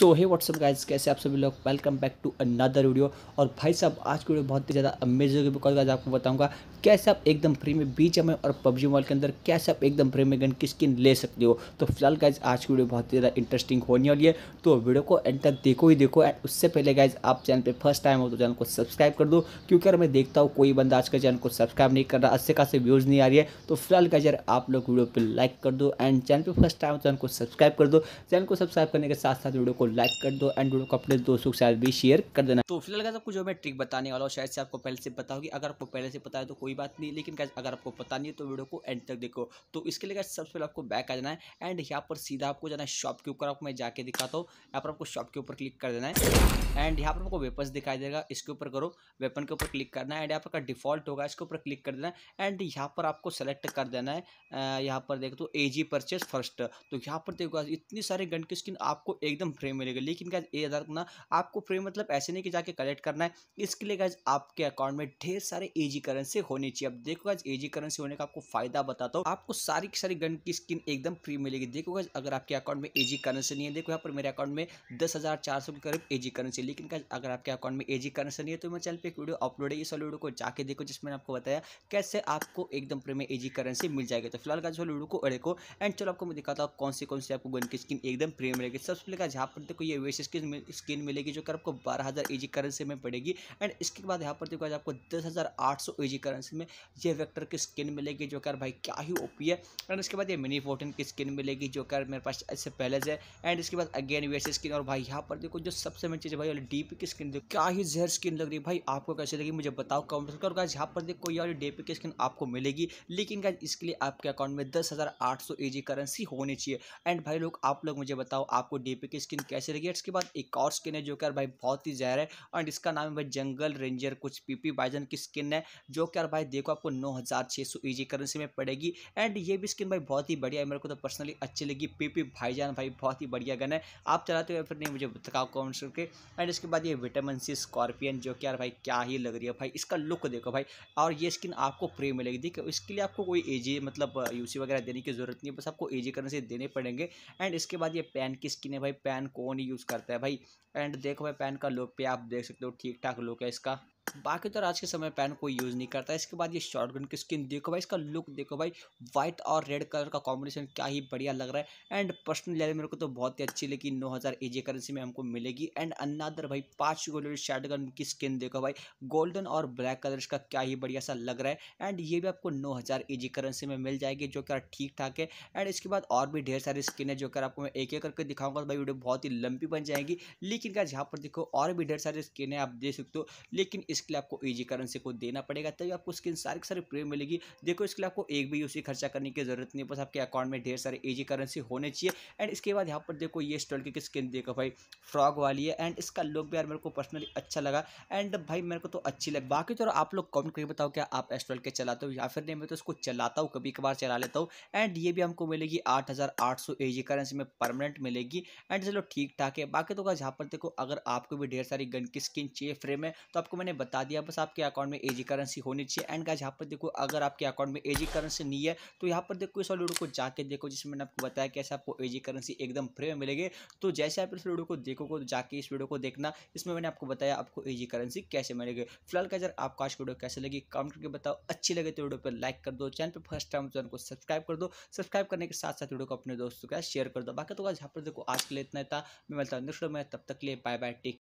सो है what's up guys कैसे आप सभी लोग welcome back to another video और भाई साहब आज की वीडियो बहुत ही ज़्यादा अमेजिंग होगी बिकॉज आज आपको बताऊंगा कैसे आप एकदम फ्री में बीच में और पबजी मोबाइल के अंदर कैसे आप एकदम फ्री में गन की स्किन ले सकते हो तो फिलहाल गाइज आज की वीडियो बहुत ही ज़्यादा इंटरेस्टिंग होने वाली है तो वीडियो को एंड तक देखो ही देखो एंड उससे पहले गाइज आप चैनल पर फर्स्ट टाइम हो तो चैनल को सब्सक्राइब कर दो क्योंकि अगर मैं देखता हूँ कोई बंदा आज के चैनल को सब्सक्राइब नहीं कर रहा अच्छे खास व्यूज़ नहीं आ रही है तो फिलहाल गाइज यार आप लोग वीडियो पर लाइक कर दो एंड चैनल पर फर्स्ट टाइम हो चैनल तो को सब्सक्राइब कर दो चैनल को सब्सक्राइब करने के साथ साथ वीडियो को लाइक कर दो एंड वीडियो को अपने दोस्तों के साथ भी शेयर कर देना तो फिलहाल गैस आपको जो मैं ट्रिक बताने वाला हूँ शायद से आपको पहले से पता होगी अगर आपको पहले से पता है तो कोई बात नहीं लेकिन गैस अगर आपको पता नहीं है तो वीडियो को एंड तक देखो तो इसके लिए गैस सबसे पहले आपको बैक आ जाना है एंड यहाँ पर सीधा आपको जाना है शॉप के ऊपर आपको मैं जाके दिखाता हूँ यहाँ पर आपको शॉप के ऊपर क्लिक कर देना है एंड यहाँ पर आपको वेपन दिखाई देगा इसके ऊपर करो वेपन के ऊपर क्लिक करना है एंड यहाँ पर का डिफॉल्ट होगा इसके ऊपर क्लिक कर देना है एंड यहाँ पर आपको सेलेक्ट कर देना है यहाँ पर देखो तो ए परचेज फर्स्ट तो यहाँ पर देखो इतनी सारी गन की स्किन आपको एकदम फ्रेम मिलेगा लेकिन गैज ये याद रखना आपको फ्री मतलब ऐसे नहीं कि जाके कलेक्ट करना है इसके लिए गैज आपके अकाउंट में ढेर सारे एजी करेंसी होनी चाहिए अब देखो गैज एजी करेंसी होने का आपको फायदा बताता हूँ आपको सारी की सारी गन की स्किन एकदम फ्री मिलेगी देखो गैज अगर आपके अकाउंट में एजी करेंसी नहीं है देखो यहाँ पर मेरे अकाउंट में दस हजार चार सौ के करीब एजी करेंसी लेकिन गैज अगर आपके अकाउंट में एजी करेंसी नहीं है तो मैं चैनल पर एक वीडियो अपलोड है इस वाले वीडियो को जाके देखो जिसमें आपको बताया कैसे आपको एकदम फ्री में एजी करेंसी मिल जाएगी तो फिलहाल का वाले वीडियो को अड़े को एंड चलो आपको मैं दिखाता हूँ कौन सी कौन सी आपको गन की स्किन एकदम फ्री मिलेगी सबसे पहले का यहाँ पर सकते हो ये वेस्ट स्किन स्किन मिलेगी जो कि आपको बारह हज़ार ईजी करेंसी में पड़ेगी एंड इसके बाद यहाँ पर देखो आज आपको दस हज़ार आठ सौ ईजी करेंसी में ये वेक्टर की स्किन मिलेगी जो कर भाई क्या ही ओपी है एंड इसके बाद ये मिनी फोर्टीन की स्किन मिलेगी जो कर मेरे पास इससे पहले से एंड इसके बाद अगेन वेस्ट स्किन और भाई यहाँ पर देखो जो सबसे मेन चीज़ है भाई डीपी की स्किन देखो क्या ही जहर स्किन लग रही है भाई आपको कैसे लगी मुझे बताओ कमेंट कर और यहाँ पर देखो ये डीपी की स्किन आपको मिलेगी लेकिन क्या इसके लिए आपके अकाउंट में दस हज़ार आठ सौ करेंसी होनी चाहिए एंड भाई लोग आप लोग मुझे बताओ आपको डीपी की स्किन कैसे रहेगी इसके बाद एक और स्किन है जो कि यार भाई बहुत ही जहर है एंड इसका नाम है भाई जंगल रेंजर कुछ पीपी बाइजन की स्किन है जो कि यार भाई देखो आपको नौ हज़ार छः सौ ईजी करेंसी में पड़ेगी एंड ये भी स्किन भाई बहुत ही बढ़िया है मेरे को तो पर्सनली अच्छी लगी पीपी भाईजान भाई बहुत ही बढ़िया गन है आप चलाते हो फिर नहीं मुझे बताओ कॉमेंट करके एंड इसके बाद ये विटामिन सी स्कॉर्पियन जो कि यार भाई क्या ही लग रही है भाई इसका लुक देखो भाई और ये स्किन आपको फ्री मिलेगी देखो इसके लिए आपको कोई एजी मतलब यूसी वगैरह देने की जरूरत नहीं है बस आपको एजी करने देने पड़ेंगे एंड इसके बाद ये पैन की स्किन है भाई पैन को कौन यूज़ करता है भाई एंड देखो भाई पेन का लुक पे आप देख सकते हो ठीक ठाक लुक है इसका बाकी तो आज के समय पैन कोई यूज़ नहीं करता इसके बाद ये शॉर्ट गन की स्किन देखो भाई इसका लुक देखो भाई वाइट और रेड कलर का कॉम्बिनेशन क्या ही बढ़िया लग रहा है एंड पर्सनल लेवल मेरे को तो बहुत ही अच्छी लगी नौ हज़ार करेंसी में हमको मिलेगी एंड अनादर भाई पाँच गोल्ड शॉर्ट गन की स्किन देखो भाई गोल्डन और ब्लैक कलर का क्या ही बढ़िया सा लग रहा है एंड ये भी आपको नौ हज़ार करेंसी में मिल जाएगी जो कि ठीक ठाक है एंड इसके बाद और भी ढेर सारी स्किन है जो कर आपको मैं एक एक करके दिखाऊंगा तो भाई वीडियो बहुत ही लंबी बन जाएगी लेकिन क्या यहाँ पर देखो और भी ढेर सारी स्किन है आप देख सकते हो लेकिन इस इसके लिए आपको ईजी करेंसी को देना पड़ेगा तभी आपको स्किन सारी सारी प्रेम मिलेगी देखो इसके लिए आपको एक भी यूसी खर्चा करने की जरूरत नहीं बस आपके अकाउंट में ढेर सारे ईजी करेंसी होने चाहिए एंड इसके बाद यहाँ पर देखो ये स्टॉल की स्किन देखो भाई फ्रॉक वाली है एंड इसका लुक भी यार मेरे को पर्सनली अच्छा लगा एंड भाई मेरे को तो अच्छी लगी बाकी चलो तो आप लोग कमेंट करके बताओ क्या आप एस्ट्रॉल के चलाते हो या फिर नहीं मैं तो इसको चलाता हूँ कभी कभार चला लेता हूँ एंड ये भी हमको मिलेगी आठ हज़ार एजी करेंसी में परमानेंट मिलेगी एंड चलो ठीक ठाक है बाकी तो यहाँ पर देखो अगर आपको भी ढेर सारी गन की स्किन चाहिए फ्रेम है तो आपको मैंने बता दिया बस आपके अकाउंट में एजी करेंसी होनी चाहिए एंड का यहाँ पर देखो अगर आपके अकाउंट में एजी करेंसी नहीं है तो यहाँ पर देखो इस लूडो को जाके देखो जिसमें मैंने आपको बताया कैसे आपको एजी करेंसी एकदम फ्री में मिलेगी तो जैसे आप इस वीडियो को देखोगे तो जाके इस वीडियो को देखना इसमें मैंने आपको बताया आपको एजी करेंसी कैसे मिलेगी फिलहाल का जर आपका आज वीडियो कैसे लगी कमेंट करके बताओ अच्छी लगे तो वीडियो पर लाइक कर दो चैनल पर फर्स्ट टाइम चैनल को सब्सक्राइब कर दो सब्सक्राइब करने के साथ साथ वीडियो को अपने दोस्तों के साथ शेयर कर दो बाकी तो आज यहाँ पर देखो आज के लिए इतना था मैं मिलता हूँ नेक्स्ट में तब तक लिए बाय बाय टेक